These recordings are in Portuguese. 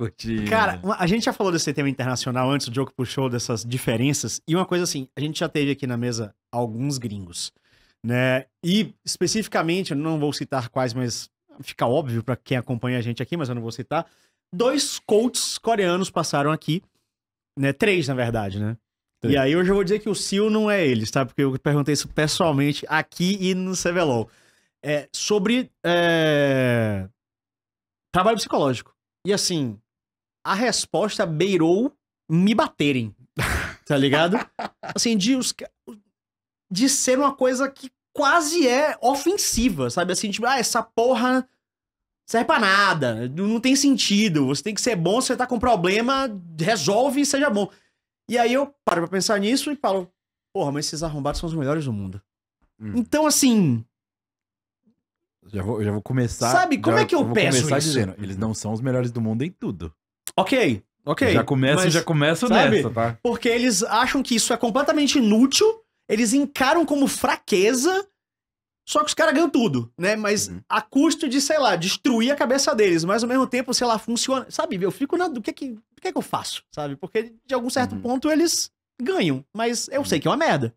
Coutinho. Cara, a gente já falou desse tema internacional antes, o jogo puxou dessas diferenças. E uma coisa assim, a gente já teve aqui na mesa alguns gringos, né? E especificamente, eu não vou citar quais, mas fica óbvio para quem acompanha a gente aqui, mas eu não vou citar. Dois coaches coreanos passaram aqui, né? Três, na verdade, né? Sim. E aí hoje eu vou dizer que o Sil não é eles tá? Porque eu perguntei isso pessoalmente aqui e no CVLOL. É, sobre é... trabalho psicológico. E assim, a resposta beirou me baterem. Tá ligado? assim, de, os, de ser uma coisa que quase é ofensiva, sabe? Assim, tipo, ah, essa porra serve pra nada, não tem sentido, você tem que ser bom, você tá com problema, resolve e seja bom. E aí eu paro pra pensar nisso e falo, porra, mas esses arrombados são os melhores do mundo. Hum. Então, assim, já vou, já vou começar. Sabe como já, é que eu, eu peço isso? dizendo, eles não são os melhores do mundo em tudo. Ok, ok. Já começa, mas, já começa, sabe? nessa, tá? Porque eles acham que isso é completamente inútil, eles encaram como fraqueza, só que os caras ganham tudo, né? Mas uhum. a custo de, sei lá, destruir a cabeça deles, mas ao mesmo tempo, sei lá, funciona. Sabe, eu fico na. Do que que, o que, é que eu faço, sabe? Porque de algum certo uhum. ponto eles ganham, mas eu uhum. sei que é uma merda.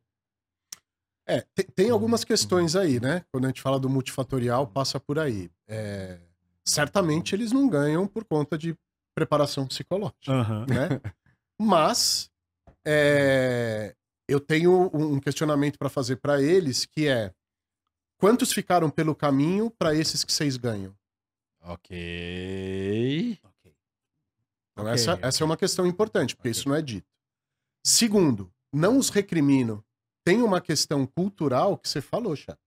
É, tem, tem, uhum. algumas questões uhum. aí, né? Quando a gente fala do multifatorial, passa por aí. É, certamente eles não ganham por conta de preparação psicológica. Uhum. Né? Mas é, eu tenho um questionamento para fazer para eles que é quantos ficaram pelo caminho para esses que vocês ganham? Ok. Então, okay. essa, essa é uma questão importante, porque okay. isso não é dito. Segundo, não os recrimino. Tem uma questão cultural que você falou, chefe.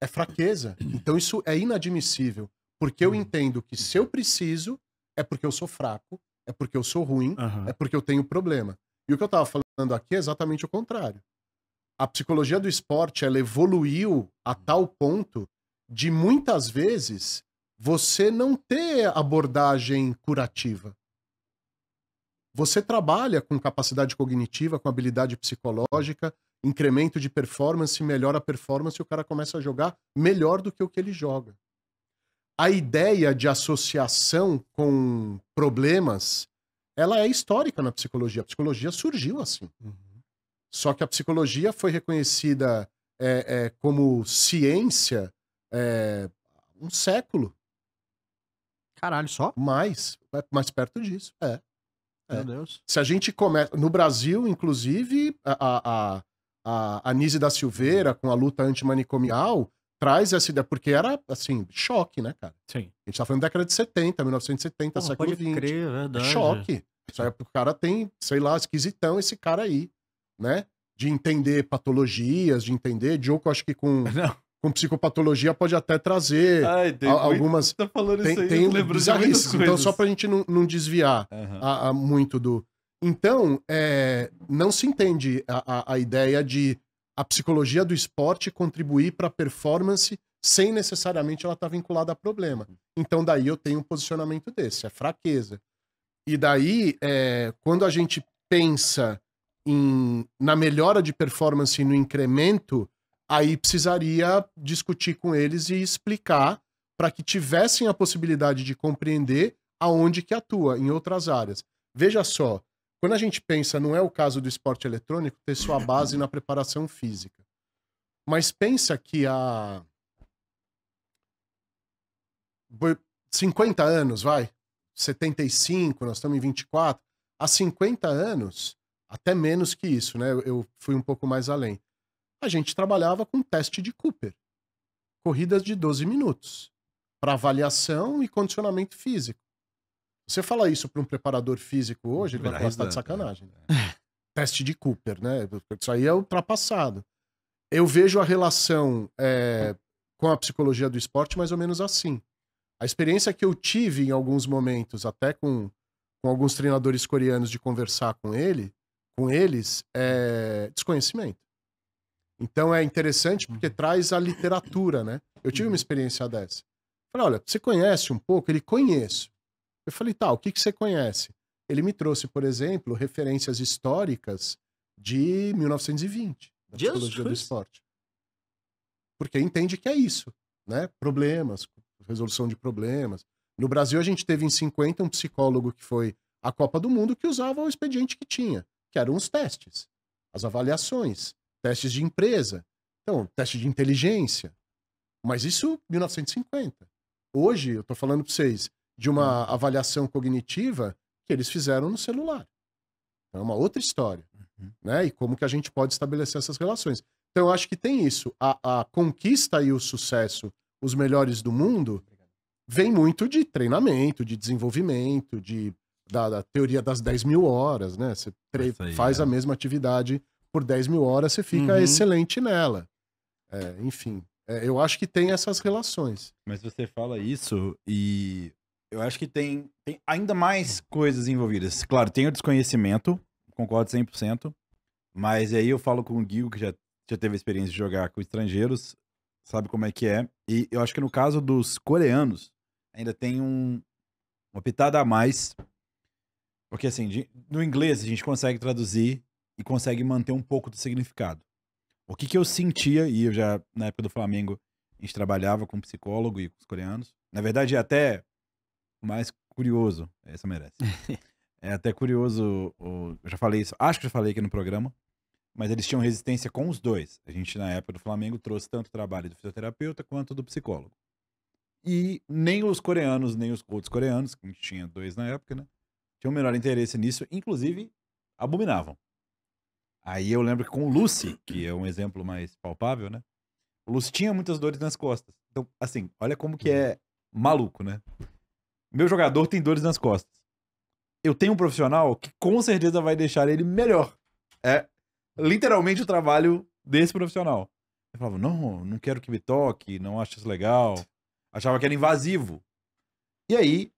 É fraqueza. Então, isso é inadmissível. Porque eu hum. entendo que se eu preciso, é porque eu sou fraco, é porque eu sou ruim, uhum. é porque eu tenho problema. E o que eu estava falando aqui é exatamente o contrário. A psicologia do esporte, ela evoluiu a tal ponto de muitas vezes você não ter abordagem curativa. Você trabalha com capacidade cognitiva, com habilidade psicológica, incremento de performance, melhora a performance e o cara começa a jogar melhor do que o que ele joga a ideia de associação com problemas, ela é histórica na psicologia. A psicologia surgiu assim. Uhum. Só que a psicologia foi reconhecida é, é, como ciência é, um século. Caralho, só? Mais, é, mais perto disso, é. é. Meu Deus. Se a gente começa... No Brasil, inclusive, a, a, a, a Nise da Silveira, com a luta antimanicomial, traz essa ideia, porque era, assim, choque, né, cara? Sim. A gente tá falando da década de 70, 1970, Pô, século pode Crer, é, é. Choque. Só é, o cara tem, sei lá, esquisitão esse cara aí, né? De entender patologias, de entender. Diogo, eu acho que com. Com psicopatologia pode até trazer Ai, tem algumas. Tá falando tem, isso aí, tem eu lembro Então, só pra gente não, não desviar uhum. a, a muito do. Então, é, não se entende a, a, a ideia de a psicologia do esporte contribuir para a performance sem necessariamente ela estar tá vinculada a problema. Então daí eu tenho um posicionamento desse, é fraqueza. E daí, é, quando a gente pensa em, na melhora de performance e no incremento, aí precisaria discutir com eles e explicar para que tivessem a possibilidade de compreender aonde que atua em outras áreas. Veja só, quando a gente pensa, não é o caso do esporte eletrônico ter sua base na preparação física. Mas pensa que há 50 anos, vai, 75, nós estamos em 24, há 50 anos, até menos que isso, né? Eu fui um pouco mais além. A gente trabalhava com teste de Cooper, corridas de 12 minutos, para avaliação e condicionamento físico. Você fala isso para um preparador físico hoje, ele vai te gastar tá de né? sacanagem. Né? Teste de Cooper, né? Isso aí é ultrapassado. Eu vejo a relação é, com a psicologia do esporte mais ou menos assim. A experiência que eu tive em alguns momentos, até com, com alguns treinadores coreanos, de conversar com ele, com eles, é desconhecimento. Então é interessante porque uhum. traz a literatura, né? Eu tive uma uhum. experiência dessa. Falei, olha, você conhece um pouco? Ele conhece. Eu falei, tá, o que, que você conhece? Ele me trouxe, por exemplo, referências históricas de 1920, da Jesus psicologia do esporte. Porque entende que é isso, né? Problemas, resolução de problemas. No Brasil, a gente teve em 50 um psicólogo que foi à Copa do Mundo que usava o expediente que tinha, que eram os testes, as avaliações, testes de empresa, então, teste de inteligência. Mas isso 1950. Hoje, eu estou falando para vocês, de uma hum. avaliação cognitiva que eles fizeram no celular. é uma outra história. Uhum. Né? E como que a gente pode estabelecer essas relações. Então, eu acho que tem isso. A, a conquista e o sucesso, os melhores do mundo, vem muito de treinamento, de desenvolvimento, de, da, da teoria das 10 mil horas. Né? Você aí, faz é. a mesma atividade por 10 mil horas, você fica uhum. excelente nela. É, enfim, é, eu acho que tem essas relações. Mas você fala isso e eu acho que tem, tem ainda mais coisas envolvidas. Claro, tem o desconhecimento, concordo 100%, mas aí eu falo com o Gil, que já, já teve a experiência de jogar com estrangeiros, sabe como é que é. E eu acho que no caso dos coreanos, ainda tem um, uma pitada a mais. Porque, assim, no inglês a gente consegue traduzir e consegue manter um pouco do significado. O que, que eu sentia, e eu já, na época do Flamengo, a gente trabalhava com psicólogo e com os coreanos. Na verdade, até mais curioso. Essa merece. é até curioso, eu já falei isso, acho que já falei aqui no programa, mas eles tinham resistência com os dois. A gente, na época do Flamengo, trouxe tanto o trabalho do fisioterapeuta quanto do psicólogo. E nem os coreanos, nem os outros coreanos, que a gente tinha dois na época, né? Tinham o menor interesse nisso, inclusive abominavam. Aí eu lembro que com o Lucy, que é um exemplo mais palpável, né? O Lucy tinha muitas dores nas costas. Então, assim, olha como que uhum. é maluco, né? meu jogador tem dores nas costas. Eu tenho um profissional que com certeza vai deixar ele melhor. É literalmente o trabalho desse profissional. Eu falava, não, não quero que me toque, não acho isso legal. Achava que era invasivo. E aí,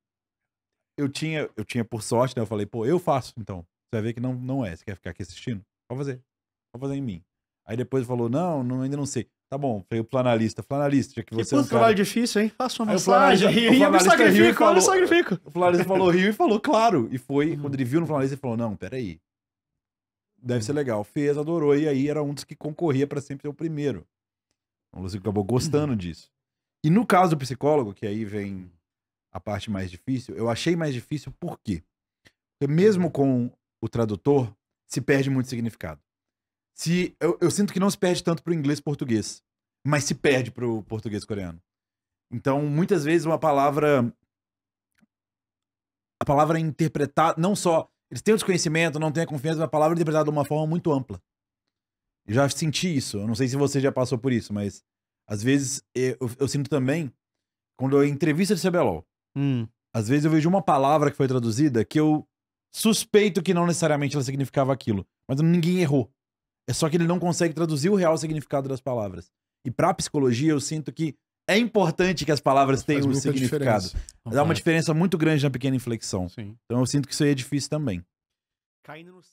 eu tinha, eu tinha por sorte, né? Eu falei, pô, eu faço então. Você vai ver que não, não é. Você quer ficar aqui assistindo? Pode fazer. Pode fazer em mim. Aí depois ele falou, não, não ainda não sei. Tá bom, foi o planalista. Planalista, já que você. Que é um trabalho difícil, hein? Faça uma mensagem massagem. eu me sacrifico, falou, sacrifico. O planalista falou Rio e falou, claro. E foi, uhum. quando ele viu no planalista, ele falou: não, peraí. Deve ser uhum. legal. Fez, adorou. E aí era um dos que concorria para sempre ser o primeiro. O Lucico acabou gostando uhum. disso. E no caso do psicólogo, que aí vem a parte mais difícil, eu achei mais difícil por quê? Porque mesmo uhum. com o tradutor, se perde muito significado se eu, eu sinto que não se perde tanto pro inglês português, mas se perde pro português coreano. Então, muitas vezes uma palavra a palavra é interpretada, não só eles têm o desconhecimento, não têm a confiança, mas a palavra é interpretada de uma forma muito ampla. Eu já senti isso, eu não sei se você já passou por isso, mas às vezes eu, eu sinto também quando eu entrevisto de CBLOL. Hum. Às vezes eu vejo uma palavra que foi traduzida que eu suspeito que não necessariamente ela significava aquilo, mas ninguém errou. É só que ele não consegue traduzir o real significado das palavras. E para psicologia, eu sinto que é importante que as palavras tenham um significado. Dá uma diferença muito grande na pequena inflexão. Sim. Então eu sinto que isso aí é difícil também. Caindo no